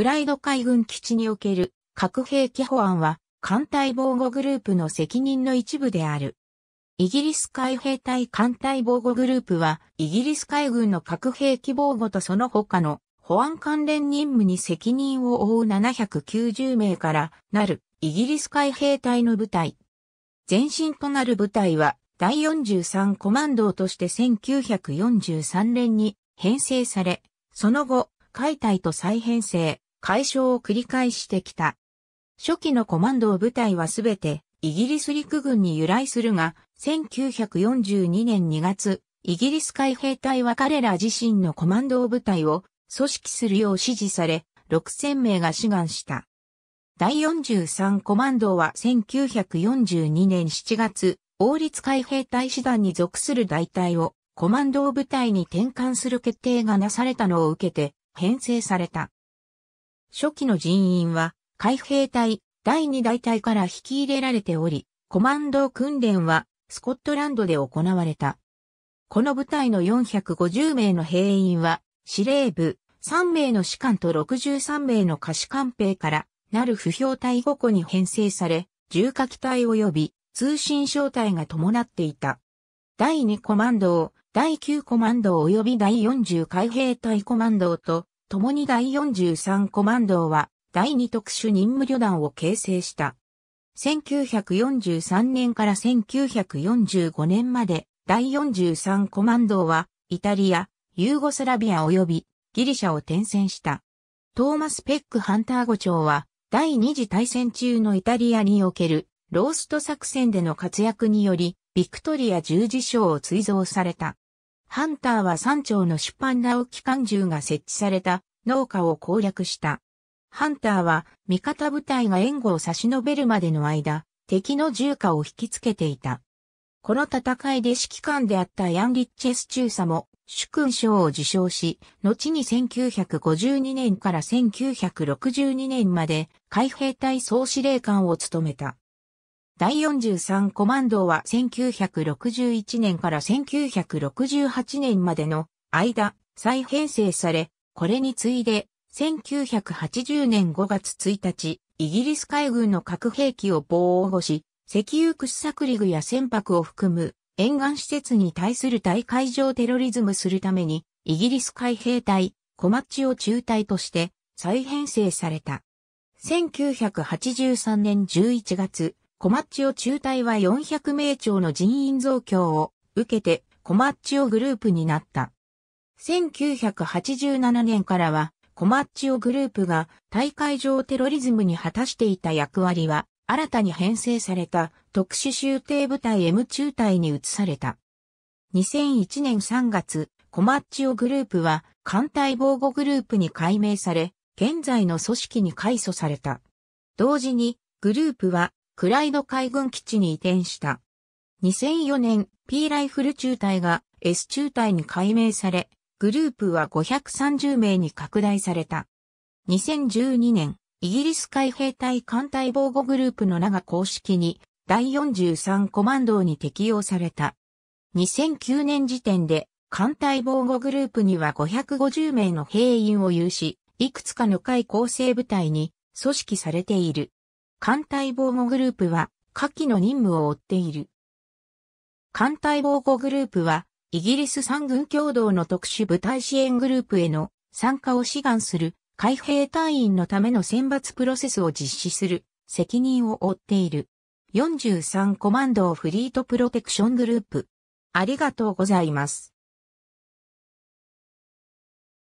クライド海軍基地における核兵器保安は艦隊防護グループの責任の一部である。イギリス海兵隊艦隊防護グループは、イギリス海軍の核兵器防護とその他の保安関連任務に責任を負う790名からなるイギリス海兵隊の部隊。前身となる部隊は第43コマンドとして1943年に編成され、その後、解体と再編成、解消を繰り返してきた。初期のコマンド部隊はすべてイギリス陸軍に由来するが、1942年2月、イギリス海兵隊は彼ら自身のコマンド部隊を組織するよう指示され、6000名が志願した。第43コマンドは1942年7月、王立海兵隊師団に属する大隊をコマンド部隊に転換する決定がなされたのを受けて編成された。初期の人員は海兵隊第2大隊から引き入れられており、コマンド訓練はスコットランドで行われた。この部隊の450名の兵員は司令部3名の士官と63名の下士官兵からなる不評隊5個に編成され、重火器隊及び通信小隊が伴っていた。第2コマンドを第9コマンド及び第40海兵隊コマンドと共に第43コマンドは第2特殊任務旅団を形成した。1943年から1945年まで第43コマンドはイタリア、ユーゴスラビア及びギリシャを転戦した。トーマス・ペック・ハンター5長は第二次大戦中のイタリアにおけるロースト作戦での活躍によりビクトリア十字章を追贈された。ハンターは山頂の出版直機関銃が設置された農家を攻略した。ハンターは味方部隊が援護を差し伸べるまでの間、敵の銃火を引きつけていた。この戦いで指揮官であったヤン・リッチェス中佐も主勲章を受賞し、後に1952年から1962年まで海兵隊総司令官を務めた。第43コマンドは1961年から1968年までの間、再編成され、これに次いで、1980年5月1日、イギリス海軍の核兵器を防護し、石油掘削リグや船舶を含む沿岸施設に対する大海上テロリズムするために、イギリス海兵隊、小町を中隊として再編成された。1983年11月、コマッチオ中隊は400名超の人員増強を受けてコマッチオグループになった。1987年からはコマッチオグループが大会上テロリズムに果たしていた役割は新たに編成された特殊集定部隊 M 中隊に移された。2001年3月、コマッチオグループは艦隊防護グループに改名され、現在の組織に改組された。同時に、グループはクライド海軍基地に移転した。2004年、P ライフル中隊が S 中隊に改名され、グループは530名に拡大された。2012年、イギリス海兵隊艦隊防護グループの名が公式に第43コマンドに適用された。2009年時点で艦隊防護グループには550名の兵員を有し、いくつかの海構成部隊に組織されている。艦隊防護グループは下記の任務を負っている。艦隊防護グループはイギリス三軍共同の特殊部隊支援グループへの参加を志願する海兵隊員のための選抜プロセスを実施する責任を負っている。43コマンドフリートプロテクショングループ。ありがとうございます。